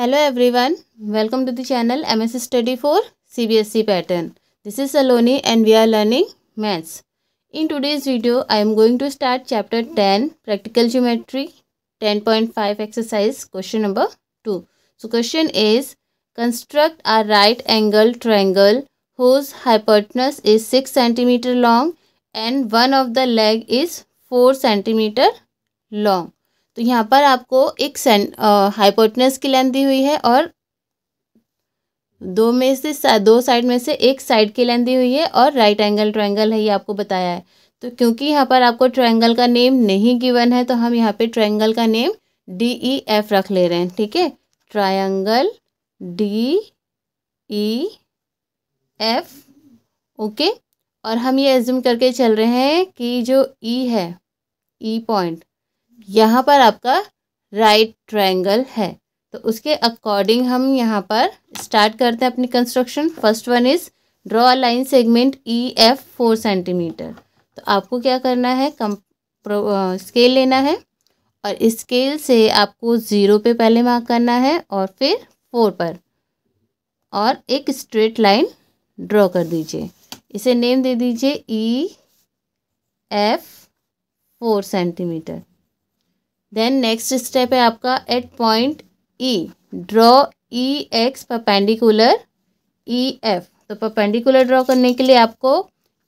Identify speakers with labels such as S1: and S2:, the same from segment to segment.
S1: Hello everyone, welcome to the channel MS Study for C B S C Pattern. This is Saloni and we are learning Maths. In today's video, I am going to start chapter 10 Practical Geometry 10.5 exercise question number 2. So question is construct a right angle triangle whose hypotenuse is 6 cm long and one of the leg is 4 cm long. तो यहाँ पर आपको एक सेंट hypotenuse की length दी हुई है और दो में से सा, दो साइड में से एक साइड की लेंथ दी हुई है और राइट एंगल ट्रायंगल है ये आपको बताया है तो क्योंकि यहाँ पर आपको ट्रायंगल का नेम नहीं गिवन है तो हम यहाँ पे ट्रायंगल का नेम डी ई एफ रख ले रहे हैं ठीक है triangle D E F okay और हम ये एज्यूम करके चल रहे हैं कि जो ई e है ई e पॉइंट यहाँ पर आपका राइट ट्रायंगल है तो उसके अकॉर्डिंग हम यहाँ पर स्टार्ट करते हैं अपनी construction first one is draw a line segment E F four centimetre तो आपको क्या करना है कम स्केल लेना है और स्केल से आपको ज़ीरो पे पहले मार्क करना है और फिर फोर पर और एक स्ट्रेट लाइन ड्रॉ कर दीजिए इसे नेम दे दीजिए E F four centimetre then next step है आपका at point E draw E X perpendicular E F तो परपेंडिकुलर ड्रॉ करने के लिए आपको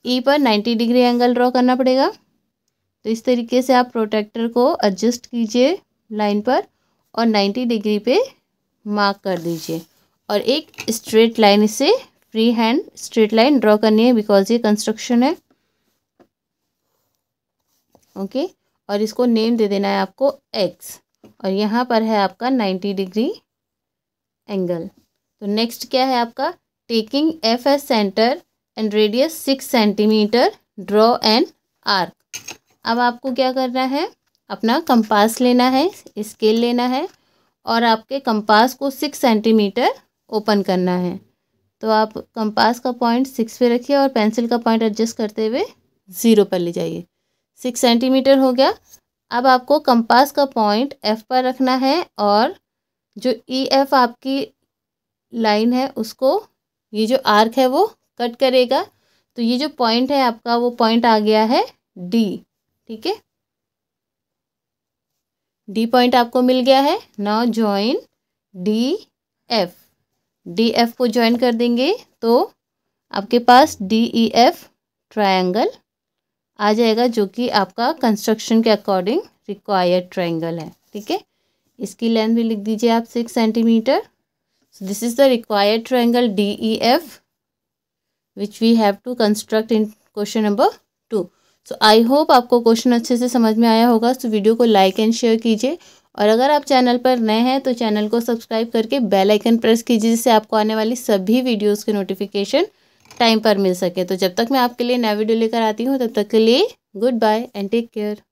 S1: ई e पर नाइन्टी डिग्री एंगल ड्रॉ करना पड़ेगा तो इस तरीके से आप प्रोटेक्टर को एडजस्ट कीजिए लाइन पर और नाइन्टी डिग्री पे मार्क कर दीजिए और एक स्ट्रेट लाइन इसे free hand straight line draw करनी है बिकॉज ये कंस्ट्रक्शन है ओके okay? और इसको नेम दे देना है आपको एक्स और यहाँ पर है आपका नाइन्टी डिग्री एंगल तो नेक्स्ट क्या है आपका taking F as centre and radius six centimetre draw and arc अब आपको क्या करना है अपना कंपास लेना है स्केल लेना है और आपके कंपास को सिक्स सेंटीमीटर ओपन करना है तो आप कंपास का पॉइंट सिक्स पे रखिए और पेंसिल का पॉइंट एडजस्ट करते हुए ज़ीरो पर ले जाइए सिक्स सेंटीमीटर हो गया अब आपको कंपास का पॉइंट एफ़ पर रखना है और जो ई e एफ़ आपकी लाइन है उसको ये जो आर्क है वो कट करेगा तो ये जो पॉइंट है आपका वो पॉइंट आ गया है डी ठीक है डी पॉइंट आपको मिल गया है now join D F D F को ज्वाइन कर देंगे तो आपके पास डी ई एफ ट्राइंगल आ जाएगा जो कि आपका कंस्ट्रक्शन के अकॉर्डिंग रिक्वायर्ड ट्रायंगल है ठीक है इसकी लेंथ भी लिख दीजिए आप six centimetre this is the required the D E F which we have to construct in question number two so I hope आपको क्वेश्चन अच्छे से समझ में आया होगा तो वीडियो को लाइक एंड शेयर कीजिए और अगर आप चैनल पर नए हैं तो चैनल को सब्सक्राइब करके बेल आइकन प्रेस कीजिए जिससे आपको आने वाली सभी वीडियोस के नोटिफिकेशन टाइम पर मिल सके तो जब तक मैं आपके लिए नया वीडियो लेकर आती हूँ तब तक के लिए goodbye and take care